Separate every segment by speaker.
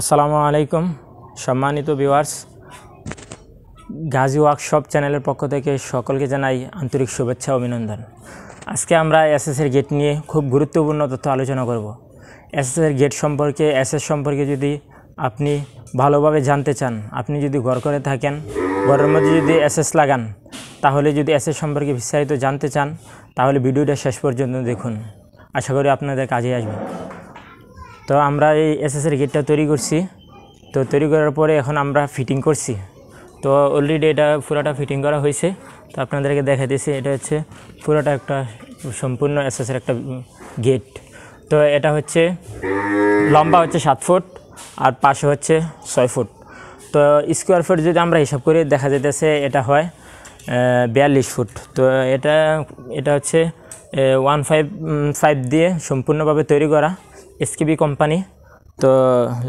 Speaker 1: আসসালামু আলাইকুম সম্মানিত ভিউয়ার্স গাজী ওয়ার্কশপ চ্যানেলের পক্ষ থেকে সকলকে জানাই আন্তরিক শুভেচ্ছা অভিনন্দন আজকে আমরা এসএসের গেট নিয়ে খুব গুরুত্বপূর্ণ তথ্য আলোচনা করব এসএসের গেট সম্পর্কে এসএস সম্পর্কে যদি আপনি ভালোভাবে জানতে চান আপনি যদি ঘর করে থাকেন ঘরের মধ্যে যদি এসএস লাগান তাহলে যদি এসএস সম্পর্কে বিস্তারিত জানতে চান তাহলে ভিডিওটা শেষ পর্যন্ত দেখুন আশা করি আপনাদের কাজে আসবে তো আমরা এই এসএসের গেটটা তৈরি করছি তো তৈরি করার পরে এখন আমরা ফিটিং করছি তো অলরেডি এটা পুরোটা ফিটিং করা হয়েছে তো আপনাদেরকে দেখা দিয়েছি এটা হচ্ছে পুরোটা একটা সম্পূর্ণ এসএসের একটা গেট তো এটা হচ্ছে লম্বা হচ্ছে সাত ফুট আর পাশে হচ্ছে ছয় ফুট তো স্কোয়ার ফুট যদি আমরা হিসাব করি দেখা যেতেছে এটা হয় বিয়াল্লিশ ফুট তো এটা এটা হচ্ছে ওয়ান ফাইভ ফাইভ দিয়ে সম্পূর্ণভাবে তৈরি করা এসকেবি কোম্পানি তো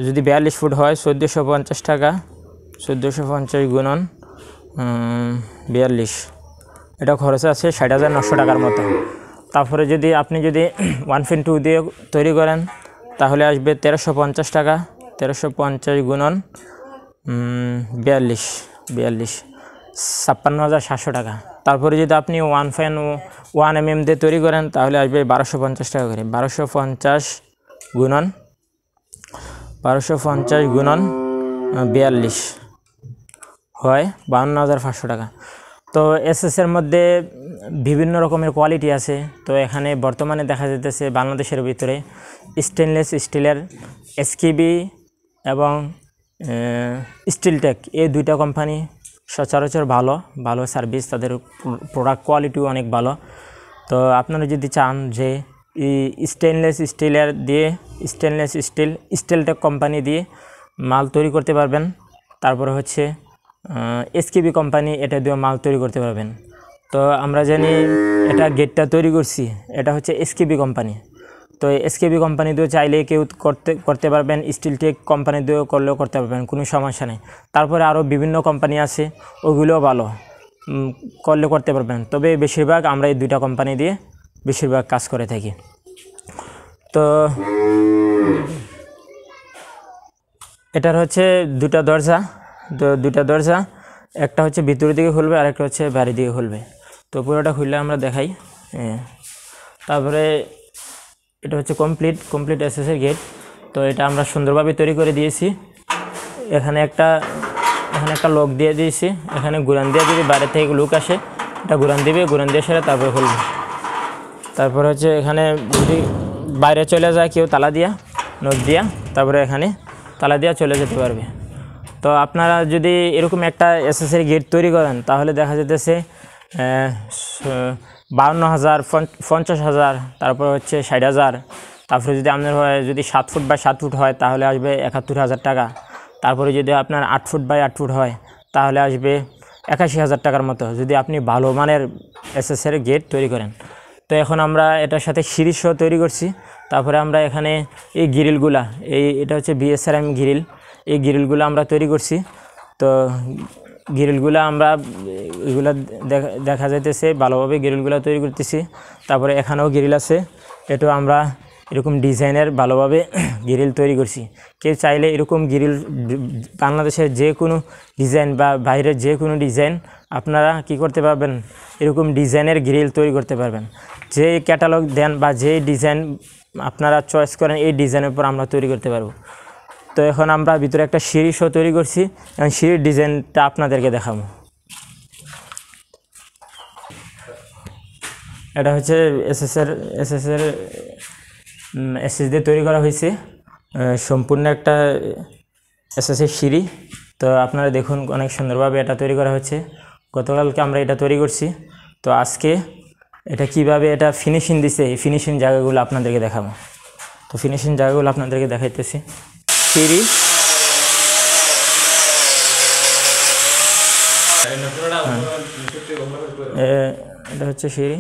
Speaker 1: যদি বিয়াল্লিশ ফুট হয় চোদ্দোশো পঞ্চাশ টাকা চোদ্দোশো পঞ্চাশ গুণন বিয়াল্লিশ এটা খরচ আছে ষাট হাজার নশো টাকার মতো তারপরে যদি আপনি যদি ওয়ান ফিন টু দিয়ে তৈরি করেন তাহলে আসবে তেরোশো পঞ্চাশ টাকা তেরোশো পঞ্চাশ গুণন বিয়াল্লিশ বিয়াল্লিশ ছাপ্পান্ন হাজার সাতশো টাকা তারপরে যদি আপনি one fan one M M দিয়ে তৈরি করেন তাহলে আসবে বারোশো পঞ্চাশ টাকা করে বারোশো পঞ্চাশ গুণন বারোশো পঞ্চাশ গুণন বিয়াল্লিশ হয় বাহান্ন হাজার পাঁচশো টাকা তো এসএসের মধ্যে বিভিন্ন রকমের কোয়ালিটি আছে তো এখানে বর্তমানে দেখা যেতেছে বাংলাদেশের ভিতরে স্টেনলেস স্টিলের এসকিবি এবং স্টিলটেক এই দুইটা কোম্পানি সচরাচর ভালো ভালো সার্ভিস তাদের প্রোডাক্ট কোয়ালিটিও অনেক ভালো তো আপনারা যদি চান যে স্টেনলেস স্টিলের দিয়ে স্টেনলেস স্টিল স্টেলটেক কোম্পানি দিয়ে মাল তৈরি করতে পারবেন তারপরে হচ্ছে এসকেবি কোম্পানি এটা দিয়ে মাল তৈরি করতে পারবেন তো আমরা জানি এটা গেটটা তৈরি করছি এটা হচ্ছে এসকেবি কোম্পানি তো এসকেবি কোম্পানি দিয়েও চাইলে কেউ করতে করতে পারবেন স্টিল টেক কোম্পানি দিয়েও করলেও করতে পারবেন কোনো সমস্যা নেই তারপরে আরও বিভিন্ন কোম্পানি আছে ওগুলোও ভালো করলে করতে পারবেন তবে বেশিরভাগ আমরা এই দুইটা কোম্পানি দিয়ে বেশিরভাগ কাজ করে থাকি তো এটার হচ্ছে দুটা দরজা তো দুটা দরজা একটা হচ্ছে ভিতরের দিকে খুলবে আর একটা হচ্ছে বাইরে দিকে খুলবে তো পুরোটা খুললে আমরা দেখাই তারপরে এটা হচ্ছে কমপ্লিট কমপ্লিট এসএসের গেট তো এটা আমরা সুন্দরভাবে তৈরি করে দিয়েছি এখানে একটা এখানে একটা লক দিয়ে দিয়েছি এখানে গুরান দিয়ে যদি বাইরে থেকে লোক আসে এটা গুরান দিবে গুরান দিয়ে সেরে তারপরে খুলবে তারপর হচ্ছে এখানে যদি বাইরে চলে যায় কেউ তালা দিয়া নোট দিয়া তারপরে এখানে তালা দিয়া চলে যেতে পারবে তো আপনারা যদি এরকম একটা এসএসএর গেট তৈরি করেন তাহলে দেখা যেতেছে বাউন্ন হাজার পঞ্চাশ হাজার তারপর হচ্ছে ষাট হাজার তারপরে যদি আপনার হয় যদি সাত ফুট বাই সাত ফুট হয় তাহলে আসবে একাত্তর হাজার টাকা তারপরে যদি আপনার আট ফুট বাই আট ফুট হয় তাহলে আসবে একাশি হাজার টাকার মতো যদি আপনি ভালো মানের এসএসএর গেট তৈরি করেন তো এখন আমরা এটার সাথে সিরিজ সহ তৈরি করছি তারপরে আমরা এখানে এই গ্রিলগুলা এই এটা হচ্ছে বিএসআরএম গ্রিল এই গ্রিলগুলো আমরা তৈরি করছি তো গ্রিলগুলো আমরা এগুলো দেখা যাইতেছে ভালোভাবে গ্রিলগুলো তৈরি করতেছি তারপরে এখানেও গ্রিল আছে এটাও আমরা এরকম ডিজাইনের ভালোভাবে গ্রিল তৈরি করছি কেউ চাইলে এরকম গ্রিল বাংলাদেশের যে কোনো ডিজাইন বা বাইরের যে কোনো ডিজাইন আপনারা কি করতে পারবেন এরকম ডিজাইনের গ্রিল তৈরি করতে পারবেন যে ক্যাটালগ দেন বা যে ডিজাইন আপনারা চয়েস করেন এই ডিজাইনের উপর আমরা তৈরি করতে পারবো তো এখন আমরা ভিতরে একটা সিঁড়ি শো তৈরি করছি এবং সিঁড়ির ডিজাইনটা আপনাদেরকে দেখাবো এটা হচ্ছে এসএসের এসএসের এসএস দিয়ে তৈরি করা হয়েছে সম্পূর্ণ একটা এসএসের সিঁড়ি তো আপনারা দেখুন অনেক সুন্দরভাবে এটা তৈরি করা হচ্ছে গতকালকে আমরা এটা তৈরি করছি তো আজকে এটা কিভাবে এটা ফিনিশিং দিছে এই ফিনিশিং জায়গাগুলো আপনাদেরকে দেখাবো তো ফিনিশিং জায়গাগুলো আপনাদেরকে দেখাইতেছি সিঁড়ি এটা হচ্ছে সিঁড়ি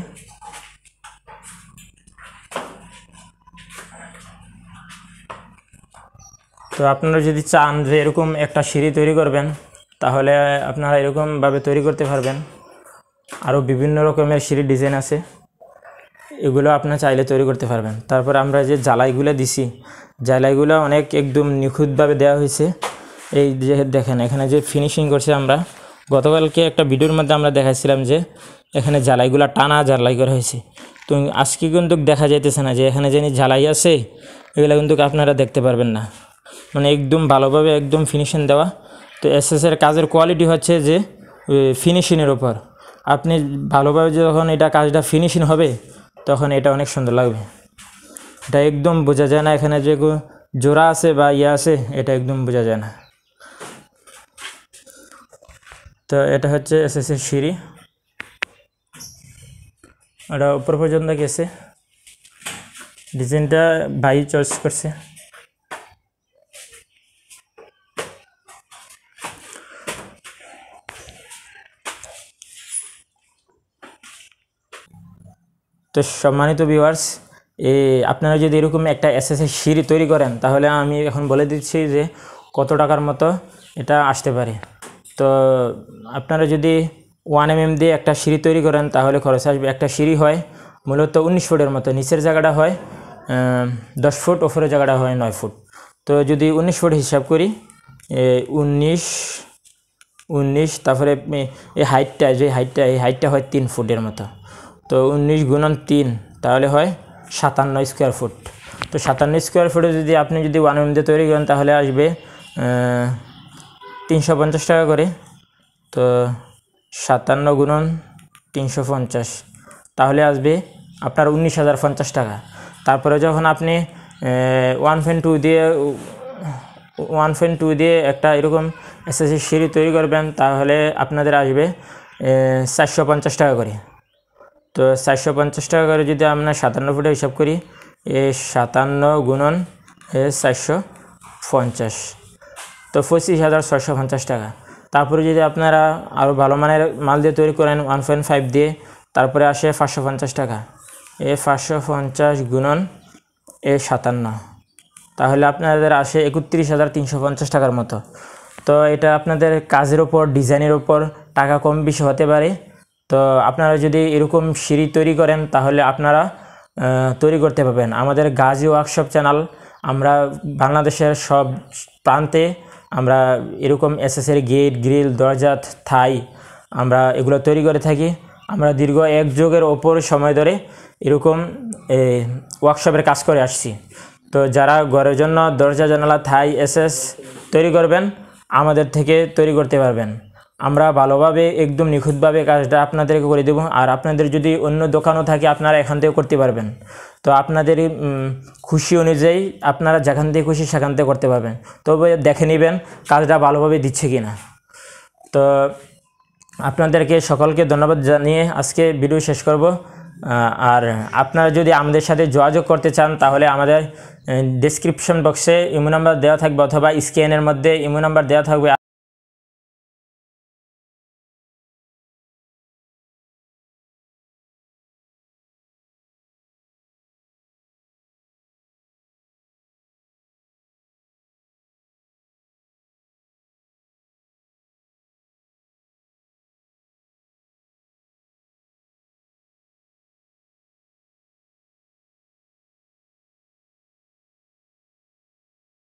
Speaker 1: তো আপনারা যদি চান যে এরকম একটা সিঁড়ি তৈরি করবেন তাহলে আপনারা এরকমভাবে তৈরি করতে পারবেন আরও বিভিন্ন রকমের সিঁড়ির ডিজাইন আছে এগুলো আপনার চাইলে তৈরি করতে পারবেন তারপর আমরা যে জ্বালাইগুলো দিছি জ্বালাইগুলো অনেক একদম নিখুঁতভাবে দেওয়া হয়েছে এই যে দেখেন এখানে যে ফিনিশিং করছে আমরা গতকালকে একটা ভিডিওর মধ্যে আমরা দেখাইছিলাম যে এখানে জ্বালাইগুলো টানা জ্বালাই করা হয়েছে তো আজকে কিন্তু দেখা যাইতেছে না যে এখানে যে জ্বালাই আছে এগুলো কিন্তু আপনারা দেখতে পারবেন না মানে একদম ভালোভাবে একদম ফিনিশিং দেওয়া তো এসএসের কাজের কোয়ালিটি হচ্ছে যে ফিনিশিংয়ের ওপর আপনি ভালোভাবে যখন এটা কাজটা ফিনিশিং হবে তখন এটা অনেক সুন্দর লাগবে এটা একদম বোঝা যায় না এখানে যে জোড়া আছে বা ইয়ে আছে এটা একদম বোঝা যায় না তো এটা হচ্ছে এস এসএসসির সিঁড়ি এটা উপর পর্যন্ত গেছে ডিজাইনটা ভাই চয়েস করছে তো সম্মানিত ভিউয়ার্স এ আপনারা যদি এরকম একটা এসএসএ সিঁড়ি তৈরি করেন তাহলে আমি এখন বলে দিচ্ছি যে কত টাকার মতো এটা আসতে পারে তো আপনারা যদি ওয়ান এম mm দিয়ে একটা সিঁড়ি তৈরি করেন তাহলে খরচ আসবে একটা সিঁড়ি হয় মূলত উনিশ ফুটের মতো নিচের জায়গাটা হয় দশ ফুট ওপরের জায়গাটা হয় নয় ফুট তো যদি উনিশ ফুট হিসাব করি উনিশ উনিশ তারপরে এই হাইটটা যে হাইটটা এই হাইটটা হয় তিন ফুটের মতো তো উনিশ গুণন তিন তাহলে হয় সাতান্ন স্কোয়ার ফুট তো সাতান্ন স্কোয়ার ফুটে যদি আপনি যদি ওয়ান এম দিয়ে তৈরি করেন তাহলে আসবে তিনশো পঞ্চাশ টাকা করে তো সাতান্ন গুণন তিনশো পঞ্চাশ তাহলে আসবে আপনার উনিশ হাজার পঞ্চাশ টাকা তারপরে যখন আপনি ওয়ান ফেন টু দিয়ে ওয়ান ফেন টু দিয়ে একটা এরকম এসএসসি সিঁড়ি তৈরি করবেন তাহলে আপনাদের আসবে চারশো পঞ্চাশ টাকা করে তো চারশো পঞ্চাশ টাকা করে যদি আমরা সাতান্ন ফুটে হিসাব করি এ সাতান্ন গুণন এ চারশো পঞ্চাশ তো পঁচিশ হাজার ছশো পঞ্চাশ টাকা তারপরে যদি আপনারা আরও ভালো মানের মাল দিয়ে তৈরি করেন ওয়ান পয়েন্ট ফাইভ দিয়ে তারপরে আসে পাঁচশো পঞ্চাশ টাকা এ পাঁচশো পঞ্চাশ গুণন এ সাতান্ন তাহলে আপনাদের আসে একত্রিশ হাজার তিনশো পঞ্চাশ টাকার মতো তো এটা আপনাদের কাজের ওপর ডিজাইনের ওপর টাকা কম বেশি হতে পারে তো আপনারা যদি এরকম সিঁড়ি তৈরি করেন তাহলে আপনারা তৈরি করতে পারবেন আমাদের গাজী ওয়ার্কশপ চ্যানেল আমরা বাংলাদেশের সব প্রান্তে আমরা এরকম এসএসের গেট গ্রিল দরজা থাই আমরা এগুলো তৈরি করে থাকি আমরা দীর্ঘ এক যুগের ওপর সময় ধরে এরকম ওয়ার্কশপের কাজ করে আসছি তো যারা ঘরের জন্য দরজা জানালা থাই এসএস তৈরি করবেন আমাদের থেকে তৈরি করতে পারবেন আমরা ভালোভাবে একদম নিখুঁতভাবে কাজটা আপনাদেরকে করে দেবো আর আপনাদের যদি অন্য দোকানও থাকে আপনারা এখান থেকে করতে পারবেন তো আপনাদের খুশি অনুযায়ী আপনারা যেখান থেকে খুশি সেখান থেকে করতে পারবেন তবে দেখে নেবেন কাজটা ভালোভাবে দিচ্ছে কি না তো আপনাদেরকে সকলকে ধন্যবাদ জানিয়ে আজকে ভিডিও শেষ করব আর আপনারা যদি আমাদের সাথে যোগাযোগ করতে চান তাহলে আমাদের ডিসক্রিপশন বক্সে ইমো নাম্বার দেওয়া থাকবে অথবা স্ক্যানের মধ্যে ইমো নাম্বার দেওয়া থাকবে